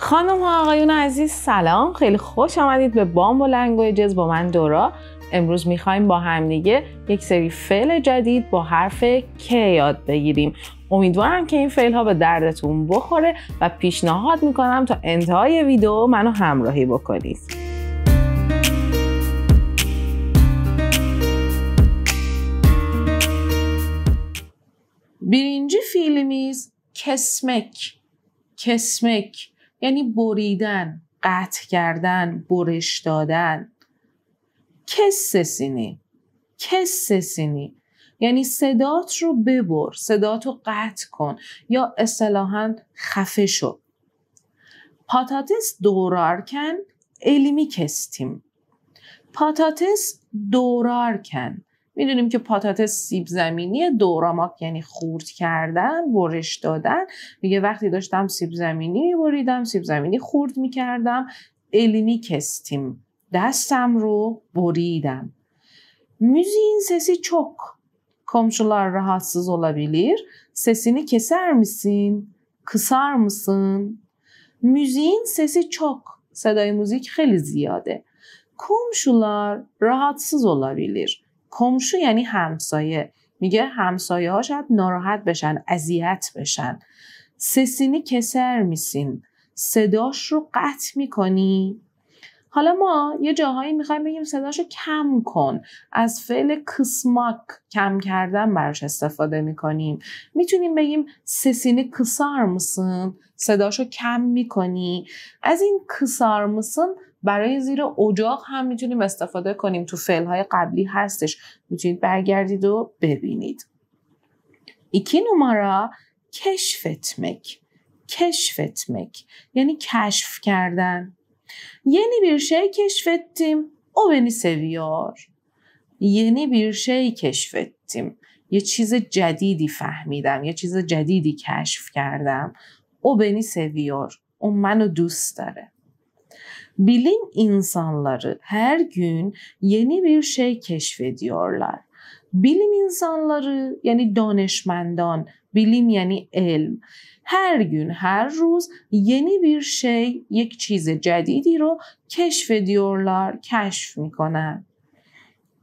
خانم ها آقایون عزیز سلام خیلی خوش آمدید به و جز با من دورا امروز میخوایم با هم دیگه یک سری فعل جدید با حرف که یاد بگیریم امیدوارم که این فعل ها به دردتون بخوره و پیشنهاد میکنم تا انتهای ویدیو منو همراهی بکنید برینجی فیلمیز کسمک کسمک یعنی بریدن قطع کردن برش دادن کس سینی کس سینی یعنی صدات رو ببر صدات رو قطع کن یا اصطلاحا خفه شو پاتاتس دورارکن علمی کستیم پاتاتس دورارکن میدونیم که پاتات سیب زمینی دوراماک یعنی خورد کردن برش دادن میگه وقتی داشتم سیب زمینی میبریدم سیب زمینی خورد میکردم elini kestim. Destem رو boridem. Müziğin sesi çok. Komşular rahatsız olabilir. Sesini keser misin? Kısar mısın? Müziğin sesi çok. Sedai müzik خیلی ziyade. Komşular rahatsız olabilir. کمشو یعنی همسایه میگه همسایه ها شاید ناراحت بشن اذیت بشن سسینی کسر میسین صداش رو قطع میکنی حالا ما یه جاهایی میخوایم بگیم صداش رو کم کن از فعل کسماک کم کردن براش استفاده میکنیم میتونیم بگیم سسینی کسار مısın صداش رو کم میکنی از این کسار مسن برای زیر اجاق هم میتونیم استفاده کنیم تو های قبلی هستش میتونید برگردید و ببینید ایکی مک کشفت مک یعنی کشف کردن یعنی bir şey او o beni seviyor یعنی bir şey یه چیز جدیدی فهمیدم یه چیز جدیدی کشف کردم او بنی سویار او منو دوست داره bilim insanları her gün yeni bir şey keşfediyorlar. Bilim insanları yani danışmandan, bilim yani elm. Her gün, her roz yeni bir şey, یک چیز جدیدی رو keşfediyorlar, keşf میکنن.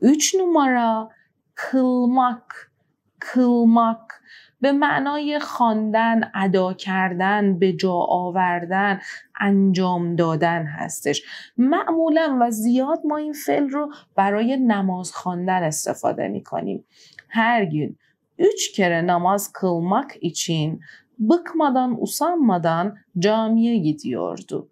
Üç numara kılmak, kılmak. به معنای خواندن ادا کردن به جا آوردن انجام دادن هستش معمولا و زیاد ما این فعل رو برای نماز خواندن استفاده می کنیم هر gün üç kere namaz kılmak için bıkmadan usanmadan camiye gidiyordu.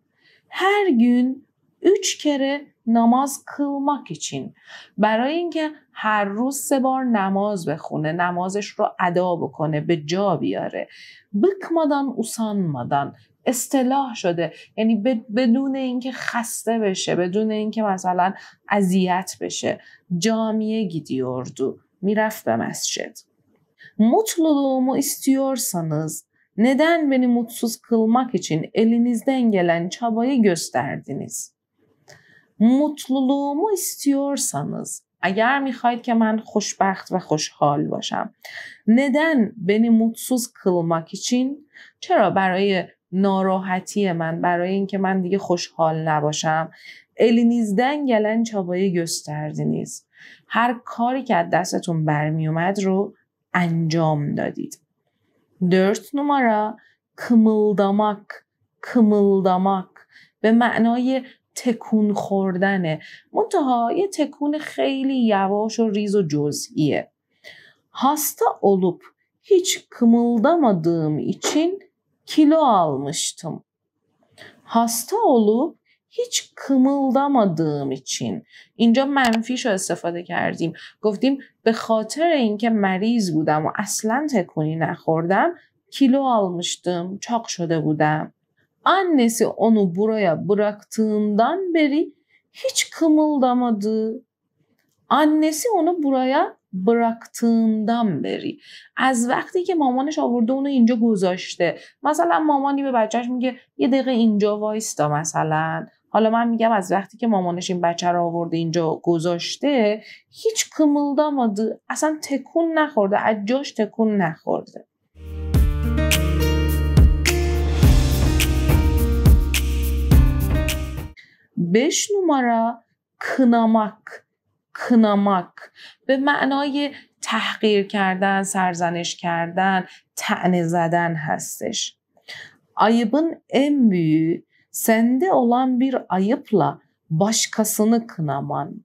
Her gün üç kere نماز کلماکی چین برای اینکه هر روز سه بار نماز بخونه نمازش رو ادا بکنه به جا بیاره بکمادان مادان اصطلاح شده یعنی بدون اینکه خسته بشه بدون اینکه مثلا اذیت بشه گیدی اردو میرفت به مسجد mutluluğumu istiyorsanız neden بنی mutsuz kılmak için elinizden gelen çabayı gösterdiniz? mutluluğumu istiyorsanız اگر میخواید که من خوشبخت و خوشحال باشم ندن بنی موتسوز کلماکیچین چرا برای ناراحتی من برای اینکه من دیگه خوشحال نباشم گلن چابای گستردی نیست هر کاری که از دستتون برمیومد رو انجام دادید کمل numara کمل kımıldamak به معنای تکون خوردنه منتها یه تکون خیلی یواش و ریز و جزئیه hasta olup هیچ kımıldamadığım için کیلو almıştım. Hasta olup هیچ kımıldamadığım için اینجا منفیش رو استفاده کردیم گفتیم به خاطر اینکه مریض بودم و اصلا تکونی نخوردم کیلو آلمشتم چاق شده بودم Annesi onu buraya bıraktığından beri hiç kımıldamadı. Annesi onu buraya براکتندم beri از وقتی که مامانش آورده اونو اینجا گذاشته مثلا مامانی به بچهش میگه یه دقیقه اینجا وایستا مثلا حالا من میگم از وقتی که مامانش این بچه رو آورده اینجا گذاشته هیچ کملداماdı اصلا تکون نخورده از جاش تکون نخورده 5 numara kınamak kınamak به معنای تحقیر کردن سرزنش کردن تعنی زدن هستش ayıbın en büyüğü sende olan bir ayıpla başkasını kınaman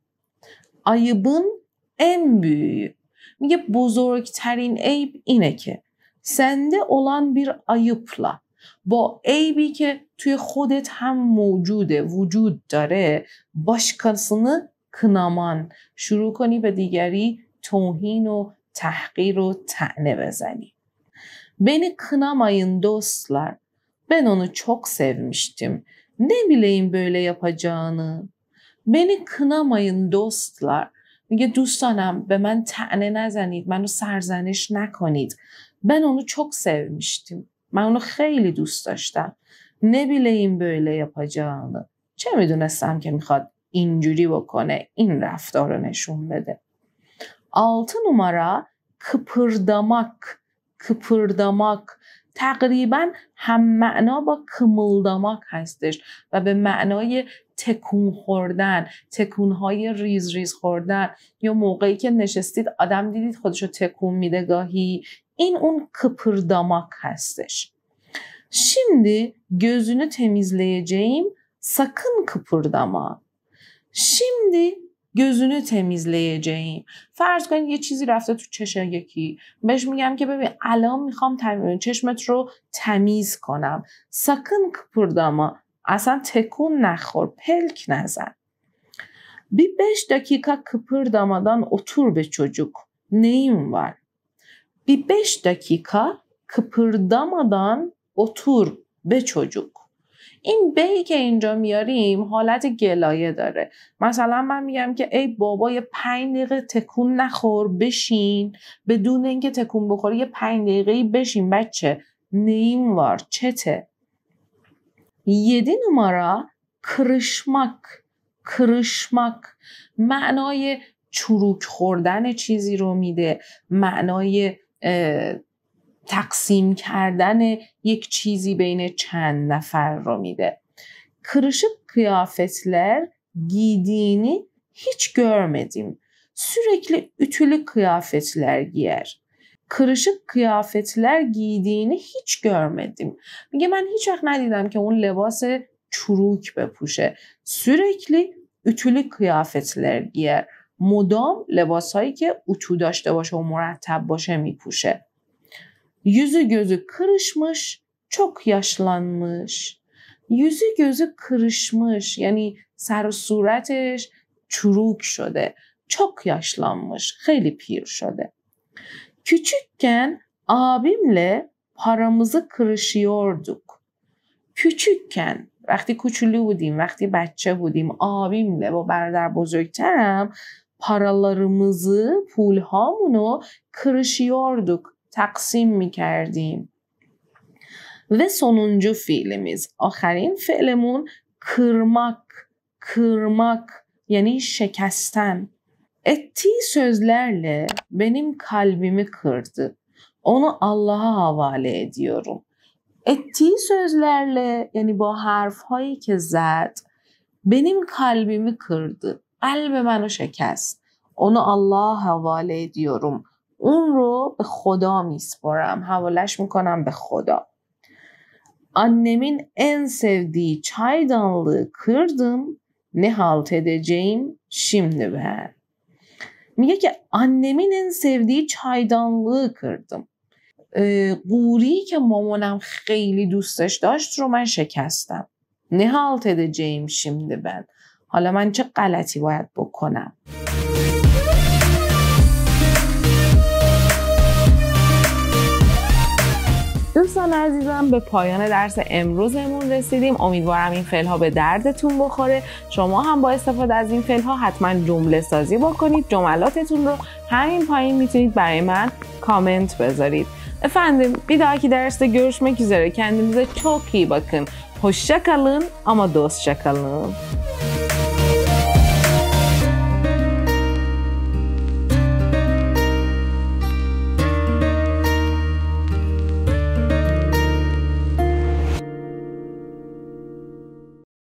ayıbın en büyüğü میگه بزرگترین عیب اینه که sende olan bir ayıpla با عیبی که توی خودت هم موجوده وجود داره باش کنامان شروع کنی به دیگری توهین و تحقیر و تنه بزنی بین کنام این دوستلار من اونو چک سویمشتیم نمیلیم بیلی این پا جانه بینی کنام این میگه دوستانم به من تنه نزنید منو سرزنش نکنید من اونو چک میشتیم. من اونو خیلی دوست داشتم این این böyle yapacağını چه میدونستم که میخواد اینجوری بکنه این رفتار رو نشون بده 6 numara کپردامک کپردامک تقریبا هم معنا با کملداماک هستش و به معنای تکون خوردن تکونهای ریز ریز خوردن یا موقعی که نشستید آدم دیدید خودشو تکون میده گاهی این اون کپردامک هستش Şimdi gözünü temizleyeceğim. Sakın kıpırdama. Şimdi گزونه تمیزلهجاییم فرض کنید یه چیزی رفته تو چشم یکی بهش میگم که ببین الان میخوام تم... چشمت رو تمیز کنم ساکن کپرداما اصلا تکون نخور پلک نزن bir 5 dakika kıpırdamadan otur be çocuk. Neyin var? bir 5 dakika کپردامادان otur به çocuk این بی که اینجا میاریم حالت گلایه داره مثلا من میگم که ای بابا یه پنج دقیقه تکون نخور بشین بدون اینکه تکون بخوری یه پنج دقیقه بشین بچه نیم وار چته یدی نمارا کرشمک کرشمک معنای چروک خوردن چیزی رو میده معنای تقسیم کردن یک چیزی بین چند نفر رو میده kırışık kıyafetler giydiğini hiç görmedim. Sürekli ütülü kıyafetler giyer. Kırışık kıyafetler giydiğini hiç görmedim. میگه ben hiç وقت ندیدم که اون لباس چروک بپوشه. Sürekli ütülü kıyafetler giyer. مدام لباس هایی که اتو داشته باشه و مرتب باشه میپوشه یوزو گوزو کرشمش چک یاشلانمش. یوزو گوزو کرشمش یعنی سر و صورتش چروک شده چوک یاشلانمش. خیلی پیر شده küçükken آبیمله paramızı kırışıyorduk کن وقتی کوچولو بودیم وقتی بچه بودیم آبیمله با برادر بزرگترم paralarımızı, pulhamunu kırışıyorduk, taksim mi کردیم. Ve sonuncu fiilimiz, آخرین fiilimun kırmak, kırmak yani şekesten. Ettiği sözlerle benim kalbimi kırdı. Onu Allah'a havale ediyorum. Ettiği sözlerle yani bu harfhayı kezat benim kalbimi kırdı. قلب منو شکست اونو الله حواله دیورم اون رو به خدا میسپرم حوالش میکنم به خدا آنمین en sevdiği چای دانلی کردم نه حال جیم شیم میگه که آنمین این سردی چای دانلی کردم قوری که مامانم خیلی دوستش داشت رو من شکستم نه حال جیم شیم نبهر حالا من چه غلطی باید بکنم دوستان عزیزم به پایان درس امروزمون رسیدیم امیدوارم این ها به دردتون بخوره شما هم با استفاده از این ها حتما جمله سازی بکنید جملاتتون رو همین پایین میتونید برای من کامنت بذارید افندیم، بیدار که درس görüşmek üzere. Kendinize چوکی بکن bakın. شکلن اما ama شکلن